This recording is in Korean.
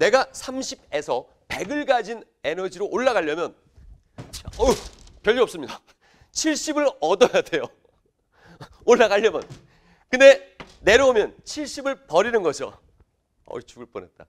내가 30에서 100을 가진 에너지로 올라가려면 어우, 별일 없습니다. 70을 얻어야 돼요. 올라가려면. 근데 내려오면 70을 버리는 거죠. 어이, 죽을 뻔했다.